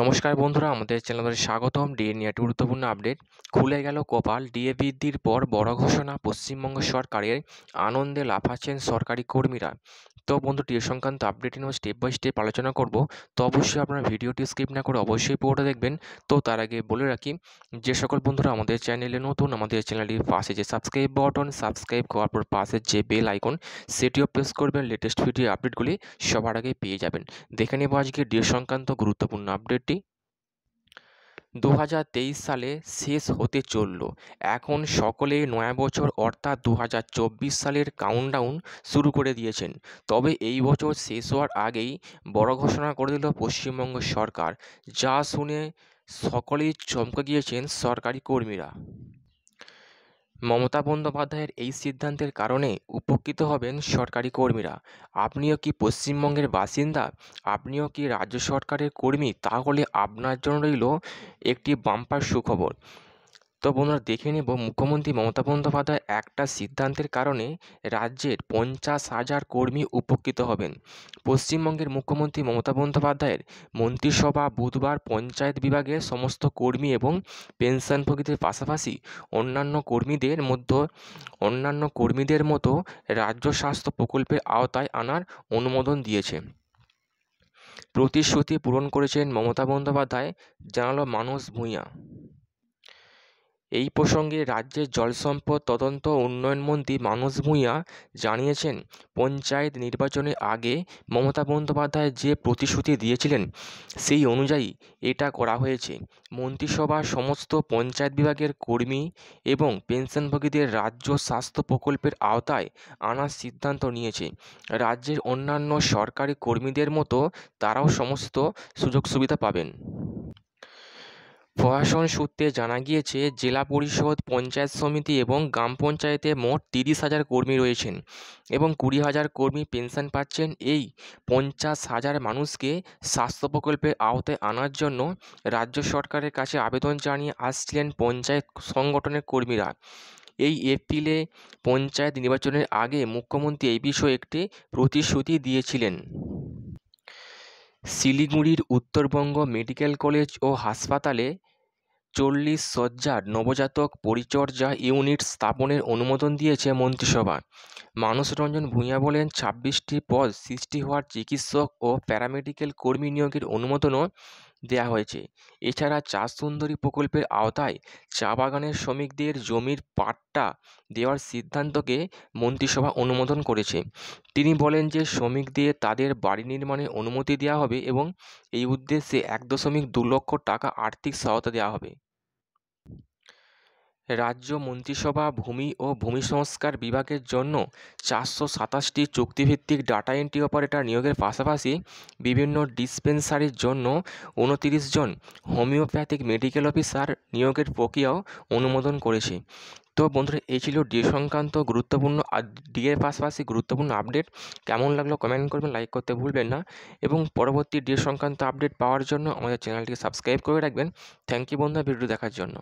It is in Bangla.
নমস্কার বন্ধুরা আমাদের চ্যানেলে স্বাগতম ডিএ নিয়ে গুরুত্বপূর্ণ আপডেট খুলে গেল কপাল ডিএ বৃদ্ধির পর বড় ঘোষণা পশ্চিমবঙ্গ সরকারের আনন্দে লাফাচ্ছেন সরকারি কর্মীরা তো বন্ধু ডিএ সংক্রান্ত আপডেট নিয়ে স্টেপ বাই স্টেপ আলোচনা করব তো অবশ্যই আপনারা ভিডিওটি স্কিপ না করে অবশ্যই পুরোটা দেখবেন তো তার আগে বলে রাখি যে সকল বন্ধুরা আমাদের চ্যানেলে নতুন আমাদের চ্যানেলটির পাশে যে সাবস্ক্রাইব বটন সাবস্ক্রাইব করার পর পাশের যে বেল আইকন সেটিও প্রেস করবেন লেটেস্ট ভিডিও আপডেটগুলি সবার আগে পেয়ে যাবেন দেখে নেব আজকে ডিএ সংক্রান্ত গুরুত্বপূর্ণ আপডেট বছরটি দু সালে শেষ হতে চলল এখন সকলে নয়া বছর অর্থাৎ দু সালের কাউন্টডাউন শুরু করে দিয়েছেন তবে এই বছর শেষ হওয়ার আগেই বড় ঘোষণা করে দিল পশ্চিমবঙ্গ সরকার যা শুনে সকলেই চমকে গিয়েছেন সরকারি কর্মীরা মমতা বন্দ্যোপাধ্যায়ের এই সিদ্ধান্তের কারণে উপকৃত হবেন সরকারি কর্মীরা আপনিও কি পশ্চিমবঙ্গের বাসিন্দা আপনিও কি রাজ্য সরকারের কর্মী তাহলে আপনার জন্য রইল একটি বাম্পার সুখবর তো বন্ধুরা দেখে নেব মুখ্যমন্ত্রী মমতা বন্দ্যোপাধ্যায় একটা সিদ্ধান্তের কারণে রাজ্যের পঞ্চাশ হাজার কর্মী উপকৃত হবেন পশ্চিমবঙ্গের মুখ্যমন্ত্রী মমতা বন্দ্যোপাধ্যায়ের মন্ত্রিসভা বুধবার পঞ্চায়েত বিভাগের সমস্ত কর্মী এবং পেনশনভোগীদের পাশাপাশি অন্যান্য কর্মীদের মধ্যে অন্যান্য কর্মীদের মতো রাজ্য স্বাস্থ্য প্রকল্পের আওতায় আনার অনুমোদন দিয়েছে প্রতিশ্রুতি পূরণ করেছেন মমতা বন্দ্যোপাধ্যায় জানালো মানস ভূঁইয়া এই প্রসঙ্গে রাজ্যের জলসম্পদ তদন্ত উন্নয়নমন্ত্রী মানস ভূঁইয়া জানিয়েছেন পঞ্চায়েত নির্বাচনের আগে মমতা বন্দ্যোপাধ্যায় যে প্রতিশ্রুতি দিয়েছিলেন সেই অনুযায়ী এটা করা হয়েছে মন্ত্রিসভার সমস্ত পঞ্চায়েত বিভাগের কর্মী এবং পেনশনভোগীদের রাজ্য স্বাস্থ্য প্রকল্পের আওতায় আনার সিদ্ধান্ত নিয়েছে রাজ্যের অন্যান্য সরকারি কর্মীদের মতো তারাও সমস্ত সুযোগ সুবিধা পাবেন প্রশাসন সূত্রে জানা গিয়েছে জেলা পরিষদ পঞ্চায়েত সমিতি এবং গ্রাম পঞ্চায়েতে মোট তিরিশ হাজার কর্মী রয়েছেন এবং কুড়ি হাজার কর্মী পেনশন পাচ্ছেন এই পঞ্চাশ হাজার মানুষকে স্বাস্থ্য প্রকল্পের আওতায় আনার জন্য রাজ্য সরকারের কাছে আবেদন জানিয়ে আসছিলেন পঞ্চায়েত সংগঠনের কর্মীরা এই এপ্রিলে পঞ্চায়েত নির্বাচনের আগে মুখ্যমন্ত্রী এই বিষয়ে একটি প্রতিশ্রুতি দিয়েছিলেন শিলিগুড়ির উত্তরবঙ্গ মেডিকেল কলেজ ও হাসপাতালে চল্লিশ শয্যার নবজাতক পরিচর্যা ইউনিট স্থাপনের অনুমোদন দিয়েছে মন্ত্রিসভা মানস রঞ্জন ভূঁইয়া বলেন ছাব্বিশটি পদ সৃষ্টি হওয়ার চিকিৎসক ও প্যারামেডিকেল কর্মী নিয়োগের অনুমোদনও দেয়া হয়েছে এছাড়া চা সুন্দরী প্রকল্পের আওতায় চা বাগানের শ্রমিকদের জমির পাট্টা দেওয়ার সিদ্ধান্তকে মন্ত্রিসভা অনুমোদন করেছে তিনি বলেন যে শ্রমিকদের তাদের বাড়ি নির্মাণের অনুমতি দেওয়া হবে এবং এই উদ্দেশ্যে এক দশমিক দু লক্ষ টাকা আর্থিক সহায়তা দেওয়া হবে রাজ্য মন্ত্রিসভা ভূমি ও ভূমি সংস্কার বিভাগের জন্য চারশো সাতাশটি চুক্তিভিত্তিক ডাটা এন্ট্রি অপারেটর নিয়োগের পাশাপাশি বিভিন্ন ডিসপেন্সারির জন্য উনতিরিশ জন হোমিওপ্যাথিক মেডিকেল অফিসার নিয়োগের প্রক্রিয়াও অনুমোদন করেছে তো বন্ধুরা এই ছিল ডিএ সংক্রান্ত গুরুত্বপূর্ণ ডিএর পাশাপাশি গুরুত্বপূর্ণ আপডেট কেমন লাগলো কমেন্ট করবেন লাইক করতে ভুলবেন না এবং পরবর্তী ডিএ সংক্রান্ত আপডেট পাওয়ার জন্য আমাদের চ্যানেলটিকে সাবস্ক্রাইব করে রাখবেন থ্যাংক ইউ বন্ধুরা ভিডিও দেখার জন্য